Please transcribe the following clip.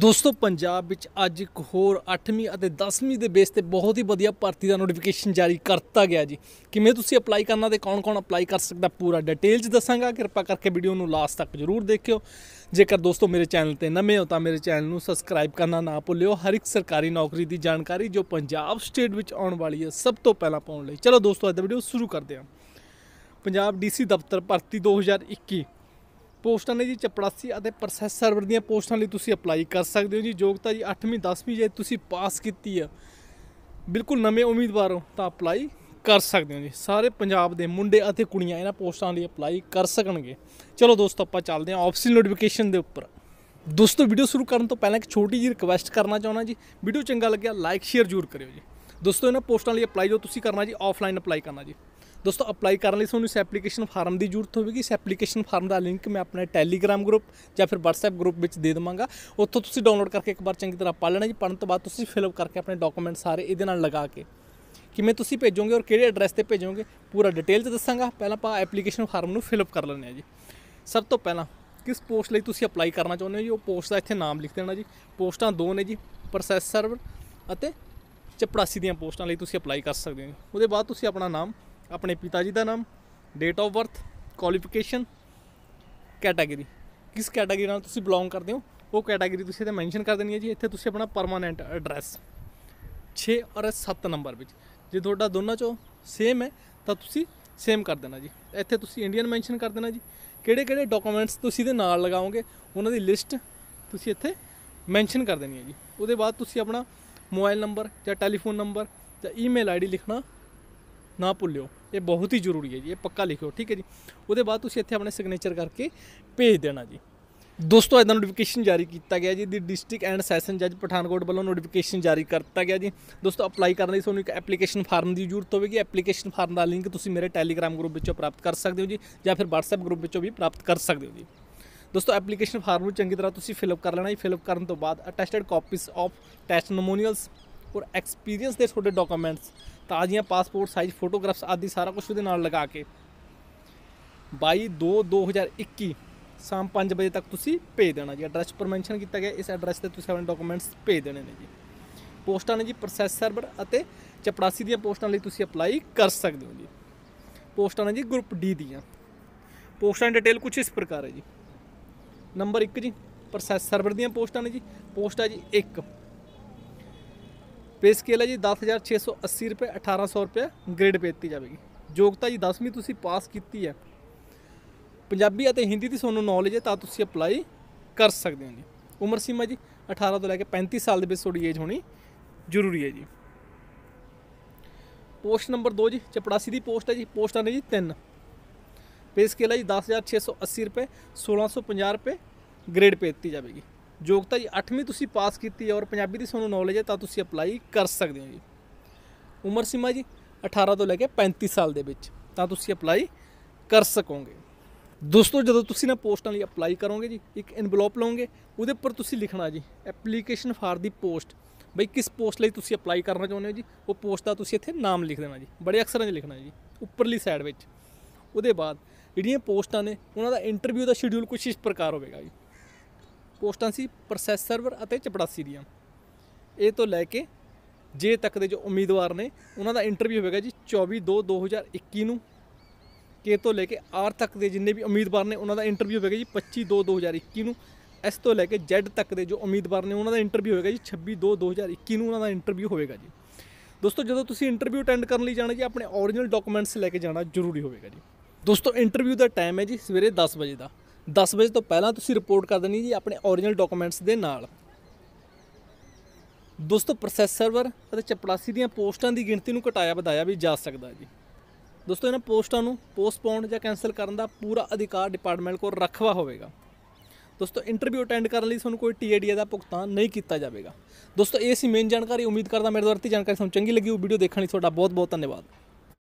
ਦੋਸਤੋ ਪੰਜਾਬ ਵਿੱਚ ਅੱਜ ਇੱਕ ਹੋਰ 8ਵੀਂ ਅਤੇ 10ਵੀਂ ਦੇ ਬੇਸ ਤੇ ਬਹੁਤ ਹੀ ਵਧੀਆ ਭਰਤੀ ਦਾ ਨੋਟੀਫਿਕੇਸ਼ਨ ਜਾਰੀ ਕਰਤਾ ਗਿਆ ਜੀ ਕਿਵੇਂ ਤੁਸੀਂ ਅਪਲਾਈ ਕਰਨਾ ਤੇ ਕੌਣ-ਕੌਣ ਅਪਲਾਈ ਕਰ ਸਕਦਾ ਪੂਰਾ ਡਿਟੇਲ ਚ ਦੱਸਾਂਗਾ ਕਿਰਪਾ ਕਰਕੇ ਵੀਡੀਓ ਨੂੰ ਲਾਸਟ ਤੱਕ ਜ਼ਰੂਰ ਦੇਖਿਓ ਜੇਕਰ ਦੋਸਤੋ ਮੇਰੇ ਚੈਨਲ ਤੇ ਨਵੇਂ ਹੋ ਤਾਂ ਮੇਰੇ ਚੈਨਲ ਨੂੰ ਸਬਸਕ੍ਰਾਈਬ ਕਰਨਾ ਨਾ ਭੁੱਲਿਓ ਹਰ ਇੱਕ ਸਰਕਾਰੀ ਨੌਕਰੀ ਦੀ ਜਾਣਕਾਰੀ ਜੋ ਪੰਜਾਬ ਸਟੇਟ ਵਿੱਚ ਆਉਣ ਵਾਲੀ ਹੈ ਸਭ ਤੋਂ ਪਹਿਲਾਂ ਪਾਉਣ ਲਈ ਚਲੋ ਦੋਸਤੋ ਅੱਜ ਦਾ ਵੀਡੀਓ ਸ਼ੁਰੂ ਕਰਦੇ ਹਾਂ ਪੰਜਾਬ ਡੀਸੀ ਦਫ਼ਤਰ ਭਰਤੀ 2021 ਪੋਸਟਾਂ ਨੇ ਜੀ ਚਪੜਾਸੀ ਅਤੇ ਪ੍ਰੋਸੈਸ ਸਰਵਰ ਦੀਆਂ ਪੋਸਟਾਂ ਲਈ ਤੁਸੀਂ ਅਪਲਾਈ ਕਰ ਸਕਦੇ ਹੋ ਜੀ ਯੋਗਤਾ ਜੀ 8ਵੀਂ 10ਵੀਂ ਜੇ ਤੁਸੀਂ ਪਾਸ ਕੀਤੀ ਆ ਬਿਲਕੁਲ ਨਵੇਂ ਉਮੀਦਵਾਰ ਹੋ ਤਾਂ ਅਪਲਾਈ ਕਰ ਸਕਦੇ ਹੋ ਜੀ ਸਾਰੇ ਪੰਜਾਬ ਦੇ ਮੁੰਡੇ ਅਤੇ ਕੁੜੀਆਂ ਇਹਨਾਂ ਪੋਸਟਾਂ ਲਈ ਅਪਲਾਈ ਕਰ ਸਕਣਗੇ ਚਲੋ ਦੋਸਤੋ ਆਪਾਂ ਚੱਲਦੇ ਹਾਂ ਆਫਸ਼ੀਅਲ ਨੋਟੀਫਿਕੇਸ਼ਨ ਦੇ ਉੱਪਰ ਦੋਸਤੋ ਵੀਡੀਓ ਸ਼ੁਰੂ ਕਰਨ ਤੋਂ ਪਹਿਲਾਂ ਇੱਕ ਛੋਟੀ ਜਿਹੀ ਰਿਕਵੈਸਟ ਕਰਨਾ ਚਾਹੁੰਦਾ ਜੀ ਵੀਡੀਓ ਚੰਗਾ ਲੱਗਿਆ ਲਾਈਕ ਸ਼ੇਅਰ ਜ਼ਰੂਰ ਕਰਿਓ ਜੀ ਦੋਸਤੋ ਇਹਨਾਂ ਪੋਸਟਾਂ ਲਈ ਅਪਲਾਈ ਜੋ ਤੁਸੀਂ ਕਰਨਾ ਜੀ ਆਫਲਾਈਨ ਅਪਲਾਈ ਕਰਨਾ ਜੀ ਦੋਸਤੋ ਅਪਲਾਈ ਕਰਨ ਲਈ ਤੁਹਾਨੂੰ ਇਸ ਐਪਲੀਕੇਸ਼ਨ ਫਾਰਮ ਦੀ ਜ਼ਰੂਰਤ ਹੋਵੇਗੀ ਇਸ ਐਪਲੀਕੇਸ਼ਨ ਫਾਰਮ ਦਾ ਲਿੰਕ ਮੈਂ ਆਪਣੇ ਟੈਲੀਗ੍ਰam ਗਰੁੱਪ ਜਾਂ ਫਿਰ WhatsApp ਗਰੁੱਪ ਵਿੱਚ ਦੇ ਦਵਾਂਗਾ ਉੱਥੋਂ ਤੁਸੀਂ ਡਾਊਨਲੋਡ ਕਰਕੇ ਇੱਕ ਵਾਰ ਚੰਗੀ ਤਰ੍ਹਾਂ ਪੜ੍ਹ ਲੈਣਾ ਜੀ ਪੜਨ ਤੋਂ ਬਾਅਦ ਤੁਸੀਂ ਫਿਲ ਅਪ ਕਰਕੇ ਆਪਣੇ ਡਾਕੂਮੈਂਟ ਸਾਰੇ ਇਹਦੇ ਨਾਲ ਲਗਾ ਕੇ ਕਿਵੇਂ ਤੁਸੀਂ ਭੇਜੋਗੇ ਔਰ ਕਿਹੜੇ ਐਡਰੈਸ ਤੇ ਭੇਜੋਗੇ ਪੂਰਾ ਡਿਟੇਲ ਚ ਦੱਸਾਂਗਾ ਪਹਿਲਾਂ ਆਪਾਂ ਐਪਲੀਕੇਸ਼ਨ ਫਾਰਮ ਨੂੰ ਫਿਲ ਅਪ ਕਰ ਲੈਣੇ ਆ ਜੀ ਸਭ ਤੋਂ ਪਹਿਲਾਂ ਕਿਸ ਪੋਸਟ ਲਈ ਤੁਸੀਂ ਅਪਲਾਈ ਕਰਨਾ ਚਾਹੁੰਦੇ ਹੋ ਜੀ ਉਹ ਪੋਸਟ ਦਾ ਇੱਥੇ ਨਾਮ ਲਿਖ ਦੇਣਾ ਜੀ ਪੋਸਟਾਂ ਦੋ ਨੇ ਜੀ ਪ੍ਰੋਸੈਸ ਸਰਵਰ ਅਤੇ ਚਪੜਾਸੀ ਦੀਆਂ ਪੋਸਟਾਂ ਲਈ ਤੁਸੀਂ ਅਪਲਾਈ ਕਰ ਸਕਦੇ ਹੋ ਉਹਦੇ ਬਾਅਦ ਤੁਸੀਂ ਆਪਣਾ ਨਾਮ ਆਪਣੇ ਪਿਤਾ ਜੀ ਦਾ ਨਾਮ date of birth qualification category ਕਿਸ ਕੈਟਾਗਰੀ ਨਾਲ ਤੁਸੀਂ ਬਿਲੋਂਗ ਕਰਦੇ ਹੋ ਉਹ ਕੈਟਾਗਰੀ ਤੁਸੀਂ ਇੱਥੇ ਮੈਂਸ਼ਨ ਕਰ ਦੇਣੀ ਹੈ ਜੀ ਇੱਥੇ ਤੁਸੀਂ ਆਪਣਾ ਪਰਮਾਨੈਂਟ ਐਡਰੈਸ 6 ਔਰ 7 ਨੰਬਰ ਵਿੱਚ ਜੇ ਤੁਹਾਡਾ ਦੋਨਾਂ ਚੋਂ ਸੇਮ ਹੈ ਤਾਂ ਤੁਸੀਂ ਸੇਮ ਕਰ ਦੇਣਾ ਜੀ ਇੱਥੇ ਤੁਸੀਂ ਇੰਡੀਅਨ ਮੈਂਸ਼ਨ ਕਰ ਦੇਣਾ ਜੀ ਕਿਹੜੇ ਕਿਹੜੇ ਡਾਕੂਮੈਂਟਸ ਤੁਸੀਂ ਦੇ ਨਾਲ ਲਗਾਓਗੇ ਉਹਨਾਂ ਦੀ ਲਿਸਟ ਤੁਸੀਂ ਇੱਥੇ ਮੈਂਸ਼ਨ ਕਰ ਦੇਣੀ ਹੈ ਜੀ ਉਹਦੇ ਬਾਅਦ ਤੁਸੀਂ ਆਪਣਾ ਮੋਬਾਈਲ ਨੰਬਰ ਜਾਂ ਟੈਲੀਫੋਨ ਨੰਬਰ ਜਾਂ ਈਮੇਲ ਆਈਡੀ ਲਿਖਣਾ ਨਾ ਭੁੱਲਿਓ ਇਹ ਬਹੁਤ ਹੀ ਜ਼ਰੂਰੀ ਹੈ ਜੀ ਇਹ ਪੱਕਾ ਲਿਖਿਓ ਠੀਕ ਹੈ ਜੀ ਉਹਦੇ ਬਾਅਦ ਤੁਸੀਂ ਇੱਥੇ ਆਪਣੇ ਸਿਗਨੇਚਰ ਕਰਕੇ ਭੇਜ ਦੇਣਾ ਜੀ ਦੋਸਤੋ ਇਹਦਾ ਨੋਟੀਫਿਕੇਸ਼ਨ ਜਾਰੀ ਕੀਤਾ ਗਿਆ ਜੀ ਦੀ ਡਿਸਟ੍ਰਿਕਟ ਐਂਡ ਸੈਸ਼ਨ ਜੱਜ ਪਠਾਨਕੋਟ ਵੱਲੋਂ ਨੋਟੀਫਿਕੇਸ਼ਨ ਜਾਰੀ ਕਰਤਾ ਗਿਆ ਜੀ ਦੋਸਤੋ ਅਪਲਾਈ ਕਰਨ ਲਈ ਤੁਹਾਨੂੰ ਇੱਕ ਐਪਲੀਕੇਸ਼ਨ ਫਾਰਮ ਦੀ ਜ਼ਰੂਰਤ ਹੋਵੇਗੀ ਐਪਲੀਕੇਸ਼ਨ ਫਾਰਮ ਦਾ ਲਿੰਕ ਤੁਸੀਂ ਮੇਰੇ ਟੈਲੀਗ੍ਰਾਮ ਗਰੁੱਪ ਵਿੱਚੋਂ ਪ੍ਰਾਪਤ ਕਰ ਸਕਦੇ ਹੋ ਜੀ ਜਾਂ ਫਿਰ WhatsApp ਗਰੁੱਪ ਵਿੱਚੋਂ ਵੀ ਪ੍ਰਾਪਤ ਕਰ ਸਕਦੇ ਹੋ ਜੀ ਦੋਸਤੋ ਐਪਲੀਕੇਸ਼ਨ ਫਾਰਮ ਨੂੰ ਚੰਗੀ ਤਰ੍ਹਾਂ ਤੁਸੀਂ ਫਿਲ ਅਪ ਕਰ ਲੈਣਾ ਹੈ ਫਿਲ ਅਪ ਕਰਨ ਤੋਂ ਬਾਅਦ attested copies of testimonials ਔਰ ਐਕਸਪੀਰੀਅੰਸ ਦੇ ਤੁਹਾਡੇ ਡਾਕੂਮੈਂਟਸ ਤਾਜ਼ੀਆਂ ਪਾਸਪੋਰਟ ਸਾਈਜ਼ ਫੋਟੋਗ੍ਰਾਫਸ ਆਦਿ ਸਾਰਾ ਕੁਝ ਉਹਦੇ ਨਾਲ ਲਗਾ ਕੇ 22 2 2021 ਸ਼ਾਮ 5 ਵਜੇ ਤੱਕ ਤੁਸੀਂ ਭੇਜ ਦੇਣਾ ਜੀ ਐਡਰੈਸ ਪਰ ਮੈਂਸ਼ਨ ਕੀਤਾ ਗਿਆ ਇਸ ਐਡਰੈਸ ਤੇ ਤੁਸੀਂ ਆਪਣੇ ਡਾਕੂਮੈਂਟਸ ਭੇਜ ਦੇਣੇ ਨੇ ਜੀ ਪੋਸਟਾਂ ਨੇ ਜੀ ਪ੍ਰੋਸੈਸ ਸਰਵਰ ਅਤੇ ਚਪੜਾਸੀ ਦੀਆਂ ਪੋਸਟਾਂ ਲਈ ਤੁਸੀਂ ਅਪਲਾਈ ਕਰ ਸਕਦੇ ਹੋ ਜੀ ਪੋਸਟਾਂ ਨੇ ਜੀ ਗਰੁੱਪ ਡੀ ਦੀਆਂ ਪੋਸਟਾਂ ਦੀ ਡਿਟੇਲ ਕੁਝ ਇਸ ਪ੍ਰਕਾਰ ਹੈ ਜੀ ਨੰਬਰ 1 ਜੀ ਪ੍ਰੋਸੈਸ ਸਰਵਰ ਦੀਆਂ ਪੋਸਟਾਂ ਨੇ ਜੀ ਪੋਸਟ ਹੈ ਜੀ 1 ਪੇ ਸਕੇਲ ਹੈ ਜੀ 10680 ਰੁਪਏ 1800 ਰੁਪਏ ਗ੍ਰੇਡ ਪੇ ਦਿੱਤੀ ਜਾਵੇਗੀ ਯੋਗਤਾ ਜੀ 10ਵੀਂ ਤੁਸੀਂ ਪਾਸ ਕੀਤੀ ਹੈ ਪੰਜਾਬੀ ਅਤੇ ਹਿੰਦੀ ਦੀ ਤੁਹਾਨੂੰ ਨੌਲੇਜ ਹੈ ਤਾਂ ਤੁਸੀਂ ਅਪਲਾਈ ਕਰ ਸਕਦੇ ਹੋ ਜੀ ਉਮਰ ਸੀਮਾ ਜੀ 18 ਤੋਂ ਲੈ ਕੇ 35 ਸਾਲ ਦੇ ਵਿੱਚ ਤੁਹਾਡੀ ਏਜ ਹੋਣੀ ਜ਼ਰੂਰੀ ਹੈ ਜੀ ਪੋਸਟ ਨੰਬਰ 2 ਜੀ ਚਪੜਾਸੀ ਦੀ ਪੋਸਟ ਹੈ ਜੀ ਪੋਸਟਾਂ ਨੇ ਜੀ 3 ਪੇ ਸਕੇਲ ਹੈ ਜੀ 10680 ਰੁਪਏ 1650 ਰੁਪਏ ਗ੍ਰੇਡ ਪੇ ਦਿੱਤੀ ਜਾਵੇਗੀ ਯੋਗਤਾ ਜੀ 8ਵੀਂ ਤੁਸੀਂ ਪਾਸ ਕੀਤੀ ਹੈ ਔਰ ਪੰਜਾਬੀ ਦੀ ਤੁਹਾਨੂੰ ਨੌਲੇਜ ਹੈ ਤਾਂ ਤੁਸੀਂ ਅਪਲਾਈ ਕਰ ਸਕਦੇ ਹੋ ਜੀ ਉਮਰ ਸੀਮਾ ਜੀ 18 ਤੋਂ ਲੈ ਕੇ 35 ਸਾਲ ਦੇ ਵਿੱਚ ਤਾਂ ਤੁਸੀਂ ਅਪਲਾਈ ਕਰ ਸਕੋਗੇ ਦੋਸਤੋ ਜਦੋਂ ਤੁਸੀਂ ਨਾ ਪੋਸਟਾਂ ਲਈ ਅਪਲਾਈ ਕਰੋਗੇ ਜੀ ਇੱਕ ਇਨਵੈਲਪ ਲਓਗੇ ਉਹਦੇ ਉੱਪਰ ਤੁਸੀਂ ਲਿਖਣਾ ਜੀ ਐਪਲੀਕੇਸ਼ਨ ਫਾਰ ਦੀ ਪੋਸਟ ਬਈ ਕਿਸ ਪੋਸਟ ਲਈ ਤੁਸੀਂ ਅਪਲਾਈ ਕਰਨਾ ਚਾਹੁੰਦੇ ਹੋ ਜੀ ਉਹ ਪੋਸਟ ਦਾ ਤੁਸੀਂ ਇੱਥੇ ਨਾਮ ਲਿਖ ਦੇਣਾ ਜੀ ਬੜੇ ਅਕਸਰਾਂ 'ਚ ਲਿਖਣਾ ਜੀ ਉੱਪਰਲੀ ਸਾਈਡ ਵਿੱਚ ਉਹਦੇ ਬਾਅਦ ਜਿਹੜੀਆਂ ਪੋਸਟਾਂ ਨੇ ਉਹਨਾਂ ਦਾ ਇੰਟਰਵਿਊ ਦਾ ਸ਼ਡਿਊਲ ਕੁਝ ਇਸ ਪ੍ਰਕਾਰ ਹੋਵੇਗਾ ਜੀ ਪੋਸਟਾਂ ਸੀ ਪ੍ਰੋਸੈਸ ਸਰਵਰ ਅਤੇ ਚਪੜਾਸੀ ਦੀਆਂ ਇਹ ਤੋਂ ਲੈ ਕੇ ਜੇ ਤੱਕ ਦੇ ਜੋ ਉਮੀਦਵਾਰ ਨੇ ਉਹਨਾਂ ਦਾ ਇੰਟਰਵਿਊ ਹੋਵੇਗਾ ਜੀ 24 2 2021 ਨੂੰ ਕੇ ਤੋਂ ਲੈ ਕੇ ਆਰ ਤੱਕ ਦੇ ਜਿੰਨੇ ਵੀ ਉਮੀਦਵਾਰ ਨੇ ਉਹਨਾਂ ਦਾ ਇੰਟਰਵਿਊ ਹੋਵੇਗਾ ਜੀ 25 2 2021 ਨੂੰ ਐਸ ਤੋਂ ਲੈ ਕੇ ਜ਼ੈਡ ਤੱਕ ਦੇ ਜੋ ਉਮੀਦਵਾਰ ਨੇ ਉਹਨਾਂ ਦਾ ਇੰਟਰਵਿਊ ਹੋਵੇਗਾ ਜੀ 26 2 2021 ਨੂੰ ਉਹਨਾਂ ਦਾ ਇੰਟਰਵਿਊ ਹੋਵੇਗਾ ਜੀ ਦੋਸਤੋ ਜਦੋਂ ਤੁਸੀਂ ਇੰਟਰਵਿਊ ਅਟੈਂਡ ਕਰਨ ਲਈ ਜਾਣਾ ਜੀ ਆਪਣੇ ਓਰੀਜਨਲ ਡਾਕੂਮੈਂਟਸ ਲੈ ਕੇ ਜਾਣਾ ਜ਼ਰੂਰੀ ਹੋਵੇਗਾ ਜੀ ਦੋਸਤੋ ਇੰਟਰਵਿਊ ਦਾ ਟਾਈਮ ਹੈ ਜੀ ਸਵੇਰੇ 10 ਵਜੇ ਦਾ 10 ਵਜੇ ਤੋਂ ਪਹਿਲਾਂ ਤੁਸੀਂ ਰਿਪੋਰਟ ਕਰ ਦੇਣੀ ਜੀ ਆਪਣੇ origignal ਡਾਕੂਮੈਂਟਸ ਦੇ ਨਾਲ ਦੋਸਤੋ ਪ੍ਰੋਸੈਸ ਸਰਵਰ ਅਤੇ ਚਪੜਾਸੀ ਦੀਆਂ ਪੋਸਟਾਂ ਦੀ ਗਿਣਤੀ ਨੂੰ ਘਟਾਇਆ ਵਧਾਇਆ ਵੀ ਜਾ ਸਕਦਾ ਜੀ ਦੋਸਤੋ ਇਹਨਾਂ ਪੋਸਟਾਂ ਨੂੰ ਪੋਸਟਪੋਨ ਜਾਂ ਕੈਨਸਲ ਕਰਨ ਦਾ ਪੂਰਾ ਅਧਿਕਾਰ ਡਿਪਾਰਟਮੈਂਟ ਕੋਲ ਰੱਖਵਾ ਹੋਵੇਗਾ ਦੋਸਤੋ ਇੰਟਰਵਿਊ ਅਟੈਂਡ ਕਰਨ ਲਈ ਤੁਹਾਨੂੰ ਕੋਈ ਟੀਏਡੀਏ ਦਾ ਭੁਗਤਾਨ ਨਹੀਂ ਕੀਤਾ ਜਾਵੇਗਾ ਦੋਸਤੋ ਇਹ ਸੀ ਮੇਨ ਜਾਣਕਾਰੀ ਉਮੀਦ ਕਰਦਾ ਮੇਰੇ ਦੁਆਰਾ ਦਿੱਤੀ ਜਾਣਕਾਰੀ ਤੁਹਾਨੂੰ ਚੰਗੀ ਲੱਗੀ ਉਹ ਵੀਡੀਓ ਦੇਖਣ ਲਈ ਤੁਹਾਡਾ ਬਹੁਤ ਬਹੁਤ ਧੰਨਵਾਦ